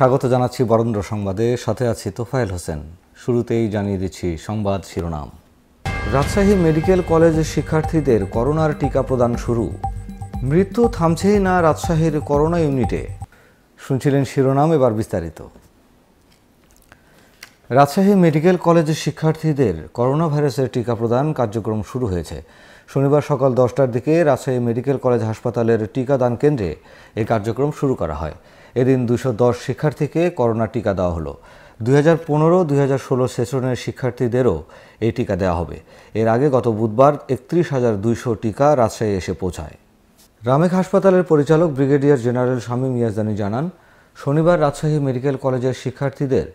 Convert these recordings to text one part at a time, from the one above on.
স্বাগত জানাচ্ছি বরেন্দ্র সংবাদে সাথে আছি তোফায়েল হোসেন শুরুতেই জানিয়ে দিচ্ছি সংবাদ শিরোনাম রাজশাহী মেডিকেল কলেজের শিক্ষার্থীদের করোনার টিকা প্রদান শুরু মৃত্যু থামছেই না রাজশাহীর করোনা ইউনিটে শুনছিলেন শিরোনাম এবার বিস্তারিত রাজশাহী মেডিকেল কলেজের শিক্ষার্থীদের করোনা ভাইরাসের টিকা প্রদান কার্যক্রম শুরু হয়েছে শনিবার সকাল দশটার দিকে রাজশাহী মেডিকেল কলেজ হাসপাতালের টিকাদান কেন্দ্রে এ কার্যক্রম শুরু করা হয় এদিন দুশো দশ শিক্ষার্থীকে করোনা টিকা দেওয়া হলো দুই হাজার পনেরো দুই হাজার ষোলো সেশনের শিক্ষার্থীদেরও এই টিকা দেওয়া হবে এর আগে গত বুধবার একত্রিশ হাজার দুইশো টিকা রাজশাহী এসে পৌঁছায় রামেক হাসপাতালের পরিচালক ব্রিগেডিয়ার জেনারেল স্বামী মিয়াজদানি জানান শনিবার রাজশাহী মেডিকেল কলেজের শিক্ষার্থীদের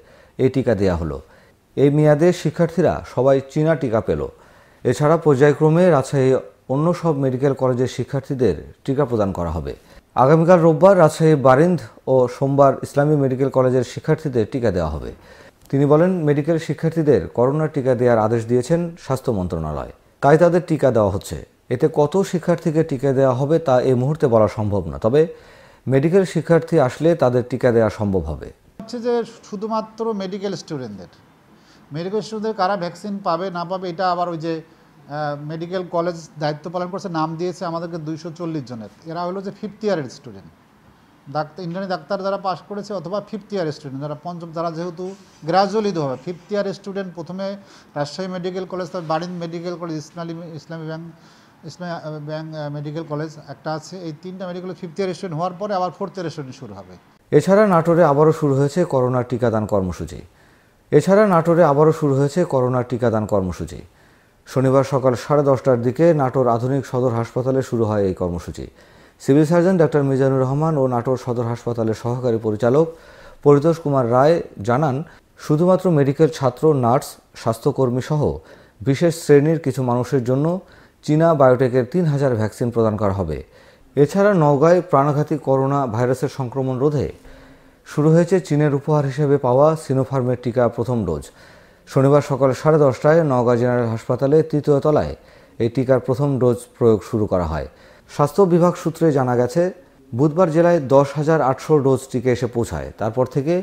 এই টিকা দেওয়া হলো এই মেয়াদে শিক্ষার্থীরা সবাই চীনা টিকা পেল এছাড়া পর্যায়ক্রমে রাজশাহী অন্য সব মেডিকেল কলেজের শিক্ষার্থীদের টিকা প্রদান করা হবে আগামীকাল রোববার রাজশাহী বারিন্দ ও সোমবার ইসলামী মেডিকেল কলেজের শিক্ষার্থীদের টিকা দেওয়া হবে তিনি বলেন মেডিকেল শিক্ষার্থীদের করোনা টিকা দেওয়ার আদেশ দিয়েছেন স্বাস্থ্য মন্ত্রণালয় তাই তাদের টিকা দেওয়া হচ্ছে এতে কত শিক্ষার্থীকে টিকা দেওয়া হবে তা এই মুহূর্তে বলা সম্ভব না তবে মেডিকেল শিক্ষার্থী আসলে তাদের টিকা দেওয়া সম্ভব হবে হচ্ছে যে শুধুমাত্র মেডিকেল স্টুডেন্টদের মেডিকেল স্টুডেন্টদের কারা ভ্যাকসিন পাবে না পাবে এটা আবার ওই যে মেডিকেল কলেজ দায়িত্ব পালন করছে নাম দিয়েছে আমাদেরকে দুইশো চল্লিশ জনের এরা হলো যে ফিফথ ইয়ারের স্টুডেন্ট ডাক্তার ইন্টারনি ডাক্তার যারা পাশ করেছে অথবা ফিফথ ইয়ার স্টুডেন্ট যারা পঞ্চম তারা যেহেতু গ্রাজুয়ালি হবে ফিফথ ইয়ার স্টুডেন্ট প্রথমে রাজশাহী মেডিকেল কলেজ তারপর বারিন্দ মেডিকেল কলেজ ইসলামী ইসলামী ব্যাংক ইসলামী ব্যাংক মেডিকেল কলেজ একটা আছে এই তিনটা মেডিকেল ফিফথ ইয়ার স্টুডেন্ট হওয়ার পরে আবার ফোর্থ ইয়ার স্টুডেন্ট শুরু হবে এছাড়া নাটোরে আবারও শুরু হয়েছে করোনার টিকাদান কর্মসূচি এছাড়া নাটোরে আবারও শুরু হয়েছে করোনা টিকাদান কর্মসূচি শনিবার সকাল সাড়ে দশটার দিকে নাটোর আধুনিক সদর হাসপাতালে শুরু হয় এই কর্মসূচি সিভিল সার্জন ডাক্তার মিজানুর রহমান ও নাটোর সদর হাসপাতালের সহকারী পরিচালক পরিতোষ কুমার রায় জানান শুধুমাত্র মেডিকেল ছাত্র নার্স স্বাস্থ্যকর্মী সহ বিশেষ শ্রেণীর কিছু মানুষের জন্য চীনা বায়োটেকের তিন হাজার ভ্যাকসিন প্রদান করা হবে এছাড়া নওগাঁয় প্রাণঘাতী করোনা ভাইরাসের সংক্রমণ রোধে শুরু হয়েছে চীনের উপহার হিসেবে পাওয়া সিনোফার্মের টিকা প্রথম ডোজ শনিবার সকাল সাড়ে দশটায় নওগাঁ জেনারেল হাসপাতালে তৃতীয় তলায় এই টিকার প্রথম ডোজ প্রয়োগ শুরু করা হয় স্বাস্থ্য বিভাগ সূত্রে জানা গেছে বুধবার জেলায় দশ হাজার আটশো ডোজ টিকা এসে পৌঁছায় তারপর থেকে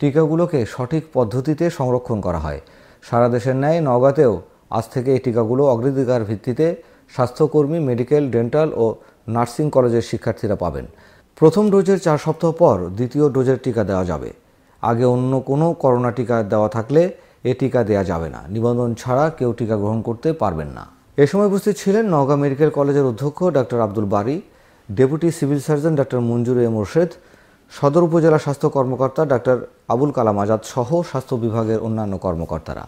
টিকাগুলোকে সঠিক পদ্ধতিতে সংরক্ষণ করা হয় সারা দেশের ন্যায় নওগাঁতেও আজ থেকে এই টিকাগুলো অগ্রাধিকার ভিত্তিতে স্বাস্থ্যকর্মী মেডিকেল ডেন্টাল ও নার্সিং কলেজের শিক্ষার্থীরা পাবেন প্রথম ডোজের চার সপ্তাহ পর দ্বিতীয় ডোজের টিকা দেওয়া যাবে আগে অন্য কোনো করোনা টিকা দেওয়া থাকলে এ টিকা দেওয়া যাবে না নিবন্ধন ছাড়া কেউ টিকা গ্রহণ করতে পারবেন না এ সময় উপস্থিত ছিলেন নওগাঁ মেডিকেল কলেজের অধ্যক্ষ doctor Abdul Bari deputy civil surgeon doctor Manzur e Morshed সদর উপজেলা স্বাস্থ্য কর্মকর্তা ডক্টর আবুল কালাম আজাদ সহ স্বাস্থ্য বিভাগের অন্যান্য কর্মকর্তারা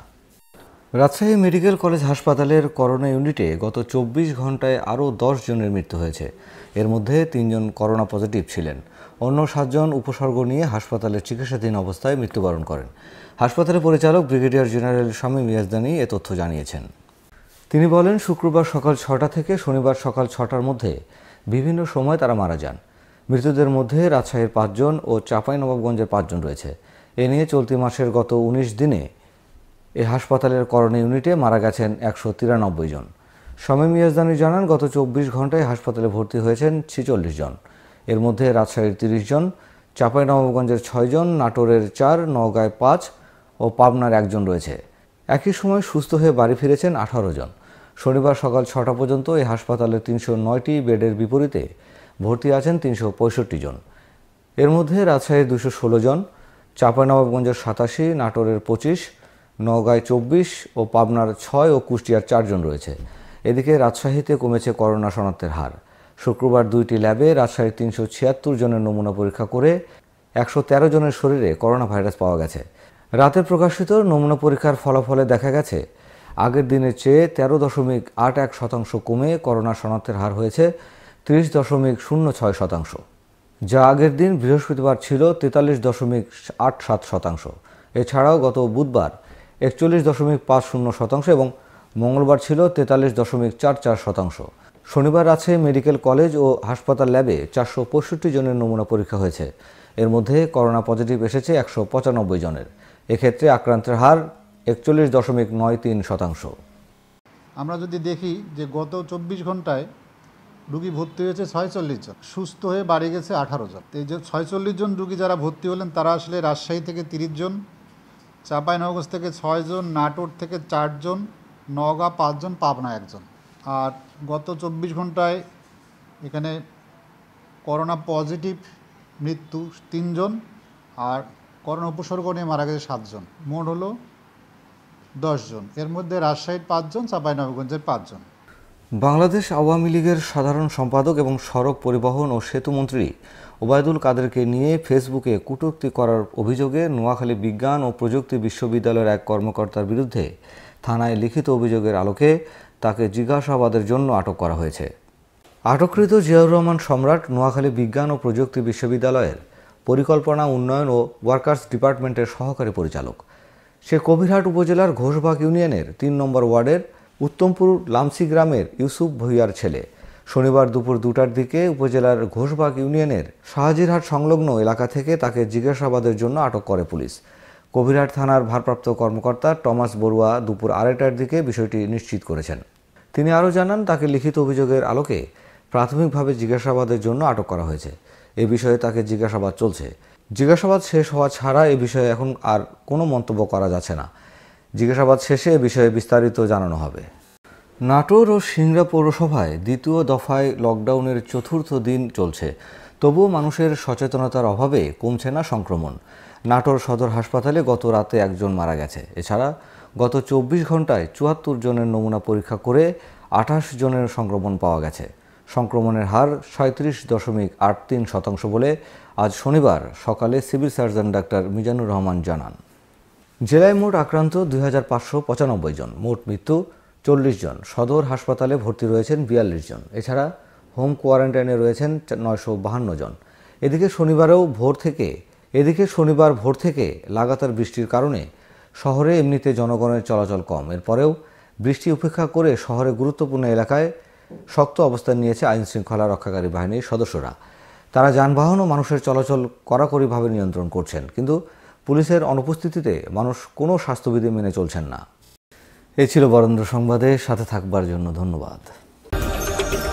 রাজশাহী মেডিকেল কলেজ হাসপাতালের করোনা ইউনিটে গত চব্বিশ ঘন্টায় আরও দশ জনের মৃত্যু হয়েছে এর মধ্যে তিনজন করোনা পজিটিভ ছিলেন অন্য সাতজন উপসর্গ নিয়ে হাসপাতালের চিকিৎসাধীন অবস্থায় মৃত্যুবরণ করেন হাসপাতালের পরিচালক ব্রিগেডিয়ার জেনারেল স্বামী মিয়াজদানি এ তথ্য জানিয়েছেন তিনি বলেন শুক্রবার সকাল ছটা থেকে শনিবার সকাল ছটার মধ্যে বিভিন্ন সময় তারা মারা যান মৃতদের মধ্যে রাজশাহীর পাঁচজন ও চাঁপাইনবাবগঞ্জের পাঁচজন রয়েছে এ নিয়ে চলতি মাসের গত উনিশ দিনে এই হাসপাতালের করোনা ইউনিটে মারা গেছেন একশো তিরানব্বই জন শামীম ইয়াজদানি জানান গত চব্বিশ ঘন্টায় হাসপাতালে ভর্তি হয়েছেন ছিচল্লিশ জন এর মধ্যে রাজশাহীর তিরিশ জন নবাবগঞ্জের ছয়জন নাটোরের চার নওগাঁয় পাঁচ ও পাবনার একজন রয়েছে একই সময় সুস্থ হয়ে বাড়ি ফিরেছেন আঠারো জন শনিবার সকাল ছটা পর্যন্ত এই হাসপাতালে তিনশো নয়টি বেডের বিপরীতে ভর্তি আছেন তিনশো পঁয়ষট্টি জন এর মধ্যে রাজশাহীর দুশো ষোলো জন চাঁপাইনবাবগঞ্জের সাতাশি নাটোরের পঁচিশ নওগাঁয় চব্বিশ ও পাবনার ছয় ও কুষ্টিয়ার চারজন রয়েছে এদিকে রাজশাহীতে কমেছে করোনা শনাক্তের হার শুক্রবার দুইটি ল্যাবে রাজশাহীর তিনশো ছিয়াত্তর জনের নমুনা পরীক্ষা করে একশো তেরো জনের শরীরে করোনা ভাইরাস পাওয়া গেছে রাতে প্রকাশিত নমুনা পরীক্ষার ফলাফলে দেখা গেছে আগের দিনের চেয়ে তেরো দশমিক আট এক শতাংশ কমে করোনা শনাক্তের হার হয়েছে ত্রিশ দশমিক শূন্য ছয় শতাংশ যা আগের দিন বৃহস্পতিবার ছিল তেতাল্লিশ দশমিক আট সাত শতাংশ এছাড়াও গত বুধবার একচল্লিশ দশমিক পাঁচ শূন্য শতাংশ এবং মঙ্গলবার ছিল তেতাল্লিশ দশমিক চার চার শতাংশ শনিবার আছে মেডিকেল কলেজ ও হাসপাতাল ল্যাবে চারশো পঁয়ষট্টি জনের নমুনা পরীক্ষা হয়েছে এর মধ্যে করোনা পজিটিভ এসেছে একশো পঁচানব্বই জনের এক্ষেত্রে আক্রান্তের হার একচল্লিশ দশমিক নয় তিন শতাংশ আমরা যদি দেখি যে গত চব্বিশ ঘন্টায় রুগী ভর্তি হয়েছে ছয়চল্লিশ জন সুস্থ হয়ে বাড়ি গেছে আঠারো জন এই যে ছয়চল্লিশ জন রুগী যারা ভর্তি হলেন তারা আসলে রাজশাহী থেকে তিরিশ জন চাঁপাইনগর থেকে ছয়জন নাটোর থেকে চারজন নওগাঁ পাঁচজন পাবনা একজন আর গত চব্বিশ ঘন্টায় এখানে করোনা পজিটিভ মৃত্যু তিনজন আর করোনা উপসর্গ নিয়ে মারা গেছে সাতজন মোট হলো দশজন এর মধ্যে রাজশাহীর পাঁচজন চাঁপাইনবগঞ্জের পাঁচজন বাংলাদেশ আওয়ামী লীগের সাধারণ সম্পাদক এবং সড়ক পরিবহন ও সেতুমন্ত্রী ওবায়দুল কাদেরকে নিয়ে ফেসবুকে কুটুক্তি করার অভিযোগে নোয়াখালী বিজ্ঞান ও প্রযুক্তি বিশ্ববিদ্যালয়ের এক কর্মকর্তার বিরুদ্ধে থানায় লিখিত অভিযোগের আলোকে তাকে জিজ্ঞাসাবাদের জন্য আটক করা হয়েছে আটককৃত জিয়াউর রহমান সম্রাট নোয়াখালী বিজ্ঞান ও প্রযুক্তি বিশ্ববিদ্যালয়ের পরিকল্পনা উন্নয়ন ও ওয়ার্কার্স ডিপার্টমেন্টের সহকারী পরিচালক সে কবিরহাট উপজেলার ঘোষবাগ ইউনিয়নের তিন নম্বর ওয়ার্ডের উত্তমপুর লামসি গ্রামের ইউসুফ ভুইয়ার ছেলে শনিবার দুপুর দুটার দিকে উপজেলার ঘোষবাগ ইউনিয়নের শাহাজিরহাট সংলগ্ন এলাকা থেকে তাকে জিজ্ঞাসাবাদের জন্য আটক করে পুলিশ কবিরহাট থানার ভারপ্রাপ্ত কর্মকর্তা টমাস বড়ুয়া দুপুর আড়াইটার দিকে বিষয়টি নিশ্চিত করেছেন তিনি আরও জানান তাকে লিখিত অভিযোগের আলোকে প্রাথমিকভাবে জিজ্ঞাসাবাদের জন্য আটক করা হয়েছে এ বিষয়ে তাকে জিজ্ঞাসাবাদ চলছে জিজ্ঞাসাবাদ শেষ হওয়া ছাড়া এ বিষয়ে এখন আর কোনো মন্তব্য করা যাচ্ছে না জিজ্ঞাসাবাদ শেষে এ বিষয়ে বিস্তারিত জানানো হবে নাটোর ও সিংড়া পৌরসভায় দ্বিতীয় দফায় লকডাউনের চতুর্থ দিন চলছে তবুও মানুষের সচেতনতার অভাবে কমছে না সংক্রমণ নাটোর সদর হাসপাতালে গত রাতে একজন মারা গেছে এছাড়া গত চব্বিশ ঘন্টায় চুয়াত্তর জনের নমুনা পরীক্ষা করে আঠাশ জনের সংক্রমণ পাওয়া গেছে সংক্রমণের হার সাঁত্রিশ দশমিক আট তিন শতাংশ বলে আজ শনিবার সকালে সিভিল সার্জন ডাক্তার মিজানুর রহমান জানান জেলায় মোট আক্রান্ত দুই জন মোট মৃত্যু চল্লিশ জন সদর হাসপাতালে ভর্তি রয়েছেন বিয়াল্লিশ জন এছাড়া হোম কোয়ারেন্টাইনে রয়েছেন নয়শো বাহান্ন জন এদিকে শনিবারেও ভোর থেকে এদিকে শনিবার ভোর থেকে লাগাতার বৃষ্টির কারণে শহরে এমনিতে জনগণের চলাচল কম এরপরেও বৃষ্টি উপেক্ষা করে শহরে গুরুত্বপূর্ণ এলাকায় শক্ত অবস্থান নিয়েছে আইন শৃঙ্খলা রক্ষাকারী বাহিনীর সদস্যরা তারা যানবাহন ও মানুষের চলাচল কড়াকড়িভাবে নিয়ন্ত্রণ করছেন কিন্তু পুলিশের অনুপস্থিতিতে মানুষ কোনো স্বাস্থ্যবিধি মেনে চলছেন না এ ছিল বরেন্দ্র সংবাদে সাথে থাকবার জন্য ধন্যবাদ